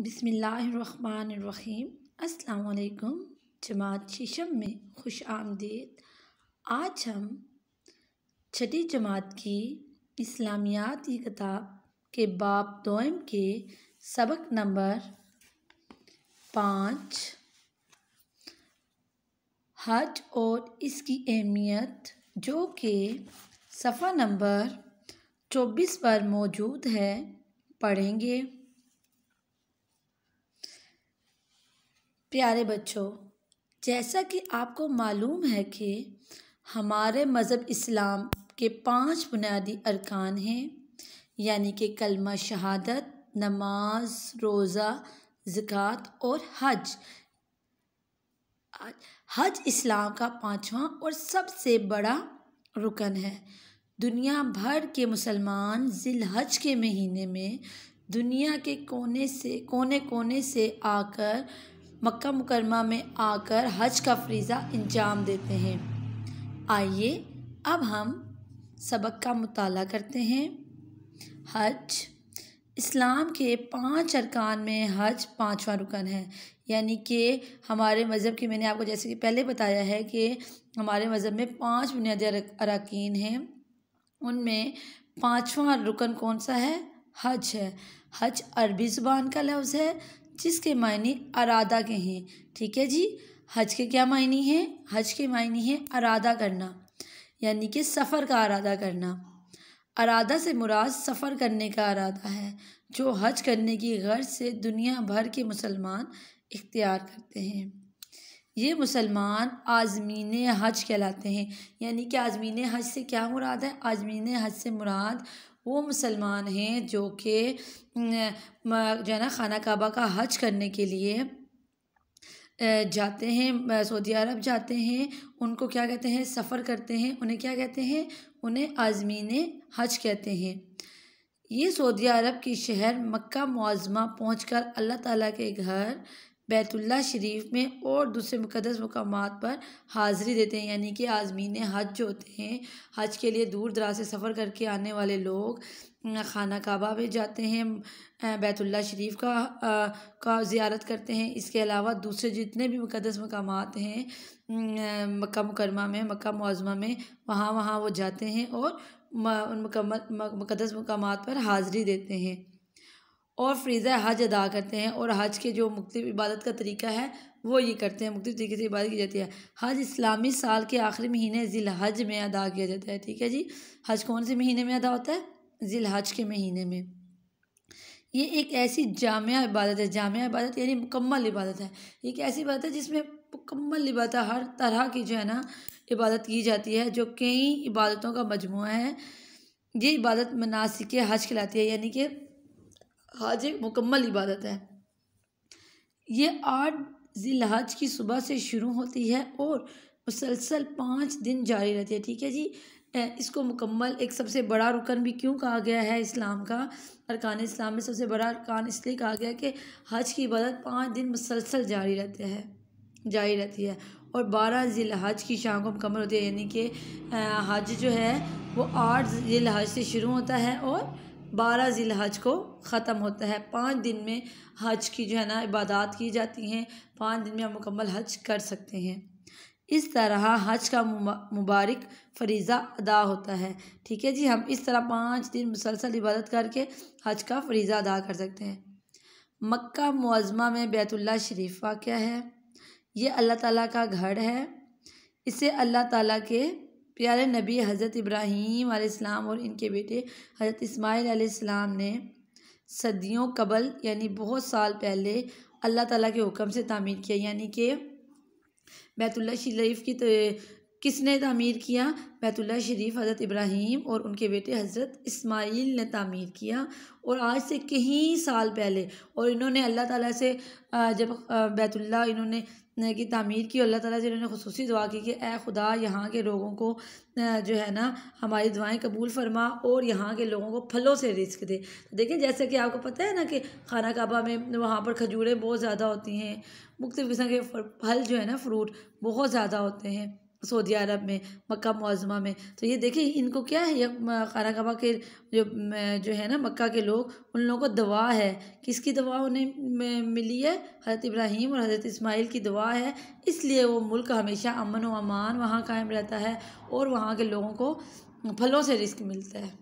बिसमीम् अल्लाम जमात शीशम में खुश आमदीद आज हम छठी जमात की इस्लामियात की किताब के बाप दोम के सबक नंबर पाँच हज और इसकी अहमियत जो कि सफ़ा नंबर चौबीस पर मौजूद है पढ़ेंगे प्यारे बच्चों जैसा कि आपको मालूम है कि हमारे मज़हब इस्लाम के पांच बुनियादी अरकान हैं यानी कि कलमा शहादत नमाज रोज़ा ज़क़़त और हज हज इस्लाम का पांचवा और सबसे बड़ा रुकन है दुनिया भर के मुसलमान हज के महीने में दुनिया के कोने से कोने कोने से आकर मक्का मुकरमा में आकर हज का फरीज़ा अंजाम देते हैं आइए अब हम सबक का मताल करते हैं हज इस्लाम के पांच अरकान में हज पांचवा रुकन है यानी कि हमारे मज़हब की मैंने आपको जैसे कि पहले बताया है कि हमारे मज़हब में पांच बुनियादी अरकान हैं उनमें पांचवा रुकन कौन सा है हज है हज अरबी ज़ुबान का लफ्ज़ है जिसके मायने अरादा के हैं ठीक है जी हज के क्या मायने हैं हज के मायने हैं अरादा करना यानी कि सफ़र का अरादा करना अरादा से मुराद सफ़र करने का अरादा है जो हज करने की गर्ज से दुनिया भर के मुसलमान इख्तियार करते हैं ये मुसलमान आज़मीन हज कहलाते हैं यानी कि आज़मीन हज से क्या मुराद है आज़मीन हज से मुराद वो मुसलमान हैं जो कि जो है ना खाना काबा का हज करने के लिए जाते हैं सऊदी अरब जाते हैं उनको क्या कहते हैं सफ़र करते हैं उन्हें क्या कहते हैं उन्हें आज़मीन हज कहते हैं ये सऊदी अरब की शहर मक्का मुआज़मा पहुँच अल्लाह ताला के घर बैतुल्ला शरीफ में और दूसरे मुकदस मकाम पर हाज़िरी देते हैं यानी कि आज़मीन हज जो होते हैं हज के लिए दूर दराज से सफ़र करके आने वाले लोग खाना काबा में जाते हैं बैतुल्ला शरीफ का आ, का ज़ियारत करते हैं इसके अलावा दूसरे जितने भी मुकदस मकाम हैं मक्का मुकरमा में मक्का मुआजमा में वहाँ वहाँ वो जाते हैं और उन मुकम्मल मुकदस मकाम पर हाज़िरी देते हैं और फ्रीज़ा हज अदा करते हैं और हज के जो मुख्त इबादत का तरीका है वो ये करते हैं मुख्तु तरीके से इबादत की जाती है हज इस्लामी साल के आखिरी महीने ज़िल हज में अदा किया जाता है ठीक है जी हज कौन से महीने में अदा होता है ज़िल हज के महीने में ये एक ऐसी जाम इबादत है जाम इबादत यानी मुकम्मल इबादत है एक ऐसी इबादत है जिसमें मुकम्मल इबादत हर तरह की जो है ना इबादत की जाती है जो कई इबादतों का मजमू है ये इबादत मनासिक हज कहलाती है यानी कि हज एक मुकम्मल इबादत है ये आठ हज की सुबह से शुरू होती है और मुसलसल पाँच दिन जारी रहती है ठीक है जी इसको मुकम्मल एक सबसे बड़ा रुकन भी क्यों कहा गया है इस्लाम का अरकान इस्लाम में सबसे बड़ा अरकान इसलिए कहा गया कि हज की इबादत पाँच दिन मुसलसल जारी रहते हैं जारी रहती है और बारह जिल हज की शाम को मुकम्मल होती है यानी कि हज जो है वो आठ जिल हज से शुरू होता है और बारह ज़िल हज को ख़त्म होता है पाँच दिन में हज की जो है ना इबादत की जाती हैं पाँच दिन में हम मुकम्मल हज कर सकते हैं इस तरह हज का मुबारक फरीज़ा अदा होता है ठीक है जी हम इस तरह पाँच दिन मुसलसल इबादत करके हज का फरीज़ा अदा कर सकते हैं मक्का मुआज़मा में बैतुल्ला शरीफ क्या है ये अल्लाह ताला का घर है इसे अल्लाह ताला के प्यारे नबी हज़रत इब्राहीम आसमाम और इनके बेटे हज़रत इस्माईल ने सदियों कबल यानी बहुत साल पहले अल्लाह ताला के हुक्म से तामीर किया यानी कि बैतुल्ला शरीफ की किसने तमीर किया बैतुल्ला शरीफ हज़रत इब्राहीम और उनके बेटे हज़रत इस्माइल ने तामीर किया और आज से कहीं साल पहले और इन्होंने अल्लाह ताला से जब बैतुल्ला इन्होंने की तमीर की अल्लाह ताला से इन्होंने खसूस दुआ की कि ए खुदा यहाँ के लोगों को जो है ना हमारी दुआएं कबूल फरमा और यहाँ के लोगों को फलों से रिस्क दे तो देखिए जैसे कि आपको पता है ना कि खाना काबा में वहाँ पर खजूरें बहुत ज़्यादा होती हैं मुख्तु किस्म के फल जो है ना फ्रूट बहुत ज़्यादा होते हैं सऊदी अरब में मक्का मुआजमा में तो ये देखिए इनको क्या है ये खाना कबा के जो जो है ना मक्का के लोग उन लोगों को दवा है किसकी दवा उन्हें मिली है हज़रत इब्राहीम और हज़रत इस्माइल की दवा है इसलिए वो मुल्क हमेशा अमन व अमान वहाँ कायम रहता है और वहाँ के लोगों को फलों से रिस्क मिलता है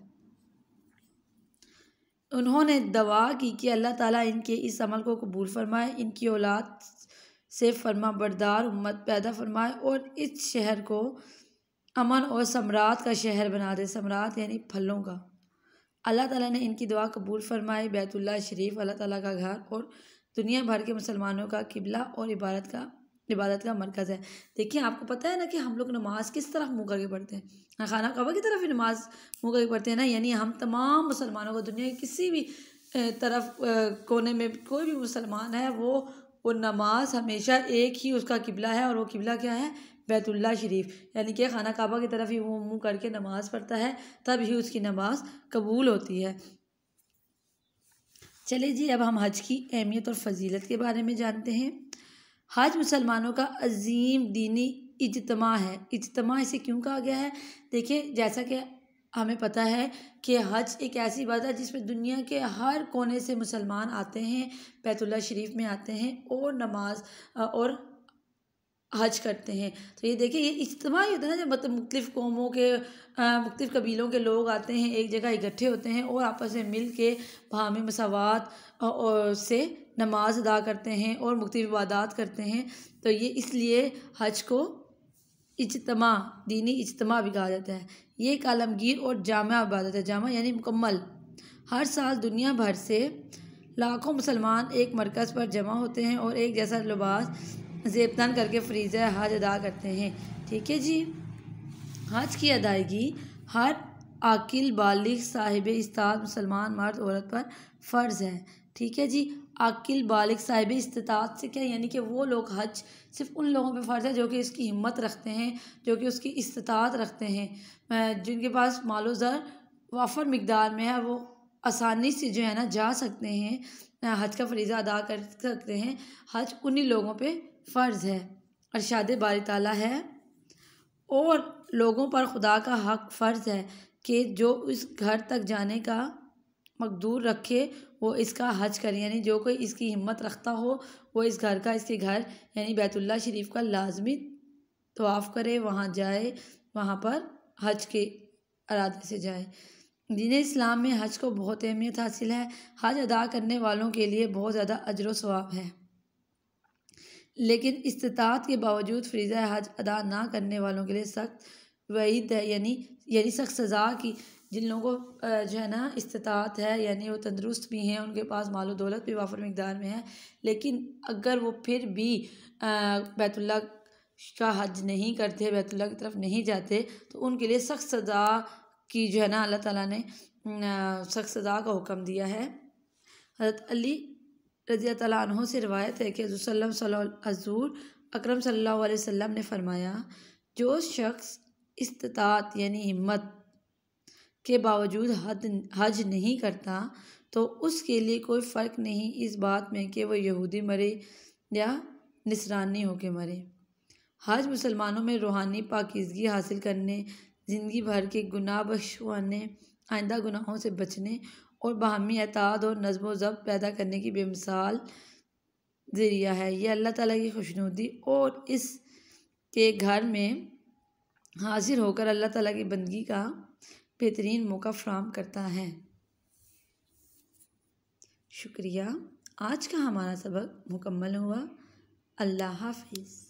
उन्होंने दवा की कि अल्लाह ताला इनके इस अमल को कबूल फरमाए इनकी औलाद से फरमा बरदार उम्मत पैदा फरमाए और इस शहर को अमन और सम्राट का शहर बना दे सम्राट यानी फलों का अल्लाह ताला ने इनकी दुआ कबूल फरमाए बैतुल्ला शरीफ अल्लाह ताला का घर और दुनिया भर के मुसलमानों का किबला और इबादत का इबादत का मरकज़ है देखिए आपको पता है ना कि हम लोग नमाज़ किस तरफ मुँह करके पढ़ते हैं खाना कबा की तरफ ही नमाज मुँह करके पढ़ते हैं ना यानी हम तमाम मुसलमानों को दुनिया के किसी भी तरफ कोने में कोई भी मुसलमान है वो वो नमाज हमेशा एक ही उसका किबला है और वो किबला क्या है बैतुल्ला शरीफ यानी कि खाना काबा की तरफ ही वो मुँह करके नमाज़ पढ़ता है तब ही उसकी नमाज कबूल होती है चले जी अब हम हज की अहमियत और फजीलत के बारे में जानते हैं हज मुसलमानों का अजीम दीनी इजतमा है इजतमा इसे क्यों कहा गया है देखिए जैसा कि हमें पता है कि हज एक ऐसी बात है जिसमें दुनिया के हर कोने से मुसलमान आते हैं बैतुल्ला शरीफ में आते हैं और नमाज और हज करते हैं तो ये देखिए ये इज्तम ही होता है ना जब मतलब मुख्तफ़ कौमों के मुख्तफ़ कबीलों के लोग आते हैं एक जगह इकट्ठे होते हैं और आपस में मिल के भामी मसावत से नमाज अदा करते हैं और मुख्तफ इबादत करते हैं तो ये इसलिए हज को इजतमा दीनी इजतमा भी कहा जाता है ये कालमगीर और जामा इबादत है जामा यानी मुकम्मल हर साल दुनिया भर से लाखों मुसलमान एक मरकज़ पर जमा होते हैं और एक जैसा लिबास जेबतान करके फ्रीज हज अदा करते हैं ठीक है जी हज की अदायगी हर आकिल बालिग साहिब इस्ताद मुसलमान मर्द औरत पर फ़र्ज़ है ठीक है जी आकिल बालिक साहिब इस्तात से क्या यानी कि वो लोग हज सिर्फ उन लोगों पे फ़र्ज है जो कि इसकी हिम्मत रखते हैं जो कि उसकी इस्तात रखते हैं जिनके पास मालो ज़र वाफर मकदार में है वो आसानी से जो है ना जा सकते हैं हज का फरीज़ा अदा कर सकते हैं हज उन्हीं लोगों पे फ़र्ज़ है अरशाद बारी ताला है और लोगों पर खुदा का हक फ़र्ज़ है कि जो इस घर तक जाने का मकदूर रखे वो इसका हज करें यानी जो कोई इसकी हिम्मत रखता हो वो इस घर का इसके घर यानी बैतुल्ला शरीफ का लाजमी तवाफ़ करे वहाँ जाए वहाँ पर हज के अरादे से जाए दिन इस्लाम में हज को बहुत अहमियत हासिल है हज अदा करने वालों के लिए बहुत ज़्यादा अजर वाब है लेकिन इस्तात के बावजूद फ्रीज़ा हज अदा ना करने वालों के लिए सख्त वईद है यानी यानी सख्त सज़ा की जिन लोगों को जो है ना इस्तात है यानी वो तंदरुस्त भी हैं उनके पास मालो दौलत भी वाफर मकदार में है लेकिन अगर वो फिर भी बैतुल्ला का हज नहीं करते बैतुल्ला की तरफ नहीं जाते तो उनके लिए सख्त सज़ा की जो है ना अल्लाह ताला ने सख्त सज़ा का हुक्म दिया है हज़रत अली रज़ी तह से रवायत है कि हजूर अक्रम सल्लल्लाहु अलैहि ने फरमाया जो शख्स इस्तात यानी हिम्मत के बावजूद हद हज नहीं करता तो उसके लिए कोई फ़र्क नहीं इस बात में कि वह यहूदी मरे या निसरानी होकर मरे हज मुसलमानों में रूहानी पाकिजगी हासिल करने ज़िंदगी भर के गुनाह बख्श आइंदा गुनाहों से बचने और बाहमी अताद और व ज़ब्त पैदा करने की बेमिसाल ज़रिया है यह अल्लाह ताला की खुशनुदी और इस के घर में हाजिर होकर अल्लाह ताला की बंदगी का बेहतरीन मौका फ्राहम करता है शुक्रिया आज का हमारा सबक मुकम्मल हुआ अल्लाह हाफिज़